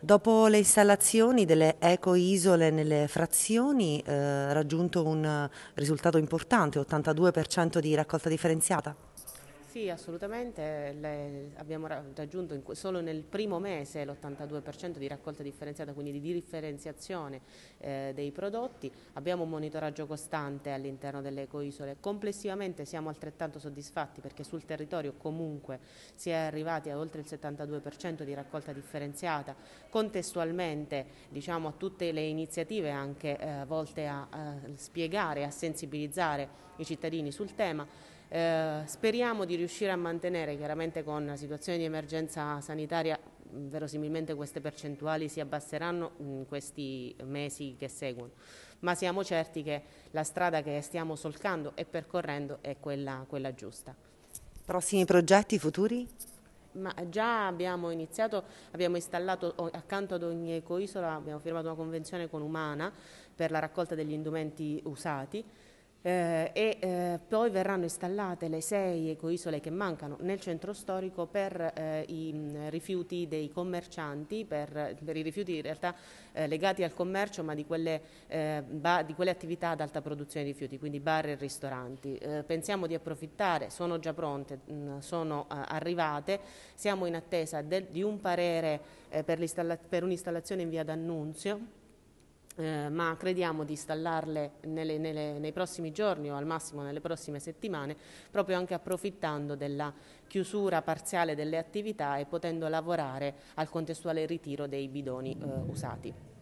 Dopo le installazioni delle eco-isole nelle frazioni, eh, raggiunto un risultato importante, 82% di raccolta differenziata. Sì, assolutamente. Le, abbiamo raggiunto in, solo nel primo mese l'82% di raccolta differenziata, quindi di differenziazione eh, dei prodotti. Abbiamo un monitoraggio costante all'interno delle ecoisole. Complessivamente siamo altrettanto soddisfatti perché sul territorio comunque si è arrivati a oltre il 72% di raccolta differenziata, contestualmente diciamo, a tutte le iniziative anche eh, volte a, a spiegare, a sensibilizzare i cittadini sul tema. Eh, speriamo di riuscire a mantenere, chiaramente con la situazione di emergenza sanitaria, verosimilmente queste percentuali si abbasseranno in questi mesi che seguono, ma siamo certi che la strada che stiamo solcando e percorrendo è quella, quella giusta. Prossimi progetti futuri? Ma già abbiamo iniziato, abbiamo installato accanto ad ogni ecoisola, abbiamo firmato una convenzione con Umana per la raccolta degli indumenti usati. Eh, e eh, poi verranno installate le sei ecoisole che mancano nel centro storico per eh, i mh, mm, rifiuti dei commercianti, per, per, i rifiuti in realtà eh, legati al commercio ma di quelle, eh, di quelle, attività ad alta produzione di rifiuti, quindi bar e ristoranti. Eh, pensiamo di approfittare, sono già pronte, mh, mm, sono arrivate, siamo in attesa del, di un parere per, per un'installazione in via d'annunzio eh, ma crediamo di installarle nelle, nelle, nei prossimi giorni o al massimo nelle prossime settimane, proprio anche approfittando della chiusura parziale delle attività e potendo lavorare al contestuale ritiro dei bidoni eh, usati.